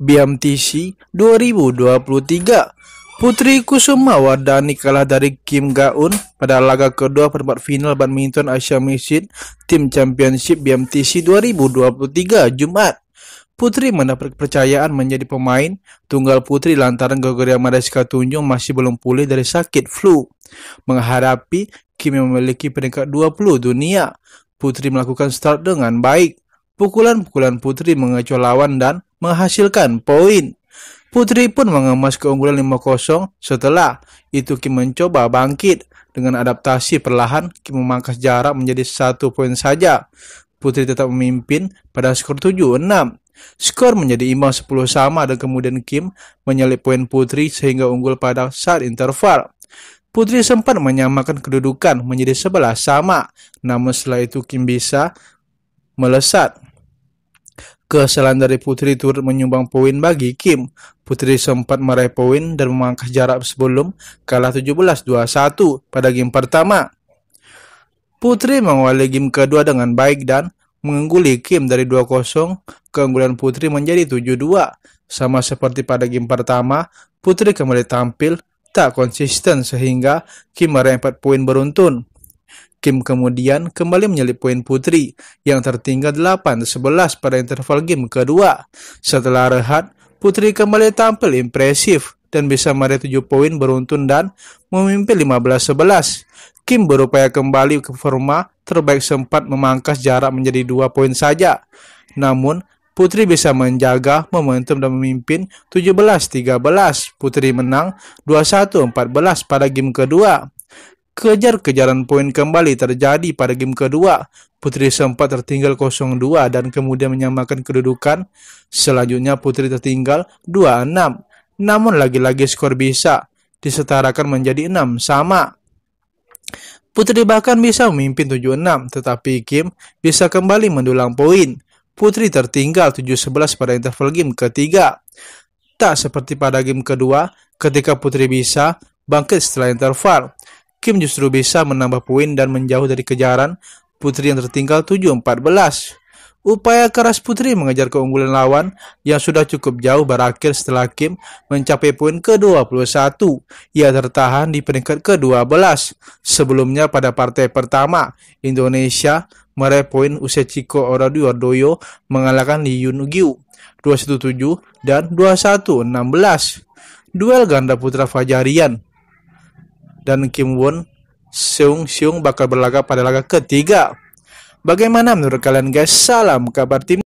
BMTC 2023. Putri Kusuma Wardani kalah dari Kim Gaun pada laga kedua perempat final badminton Asia Mission Team Championship BMTC 2023 Jumat. Putri mendapat kepercayaan menjadi pemain tunggal putri lantaran Gregoria Mariska Tunjung masih belum pulih dari sakit flu. Menghadapi Kim yang memiliki peringkat 20 dunia, Putri melakukan start dengan baik. Pukulan-pukulan Putri mengecoh lawan dan menghasilkan poin. Putri pun mengemas keunggulan 5-0 setelah itu Kim mencoba bangkit. Dengan adaptasi perlahan, Kim memangkas jarak menjadi satu poin saja. Putri tetap memimpin pada skor 7-6. Skor menjadi imbang 10 sama dan kemudian Kim menyalip poin Putri sehingga unggul pada saat interval. Putri sempat menyamakan kedudukan menjadi sebelah sama, namun setelah itu Kim bisa melesat. Kesalahan dari Putri turut menyumbang poin bagi Kim. Putri sempat meraih poin dan memangkas jarak sebelum kalah 17-21 pada game pertama. Putri mengawali game kedua dengan baik dan mengungguli Kim dari 2-0. Keunggulan Putri menjadi 7-2. Sama seperti pada game pertama, Putri kembali tampil tak konsisten sehingga Kim meraih 4 poin beruntun. Kim kemudian kembali menyelip poin putri yang tertinggal 8-11 pada interval game kedua. Setelah rehat, Putri kembali tampil impresif dan bisa meraih 7 poin beruntun dan memimpin 15-11. Kim berupaya kembali ke forma terbaik sempat memangkas jarak menjadi 2 poin saja. Namun, Putri bisa menjaga momentum dan memimpin 17-13. Putri menang 21-14 pada game kedua. Kejar-kejaran poin kembali terjadi pada game kedua. Putri sempat tertinggal 0-2 dan kemudian menyamakan kedudukan. Selanjutnya Putri tertinggal 2-6. Namun lagi-lagi skor bisa disetarakan menjadi 6 sama. Putri bahkan bisa memimpin 7-6, tetapi kim bisa kembali mendulang poin. Putri tertinggal 7-11 pada interval game ketiga. Tak seperti pada game kedua, ketika Putri bisa bangkit setelah interval. Kim justru bisa menambah poin dan menjauh dari kejaran Putri yang tertinggal 7-14. Upaya keras Putri mengejar keunggulan lawan yang sudah cukup jauh berakhir setelah Kim mencapai poin ke-21. Ia tertahan di peringkat ke-12. Sebelumnya pada partai pertama, Indonesia meraih poin usai Chico Oradu Ordoyo mengalahkan Lee Yun Gyu 217 dan 2116. Duel ganda putra Fajarian dan Kim Won Seung Seung bakal berlaga pada laga ketiga. Bagaimana menurut kalian guys? Salam kabar tim.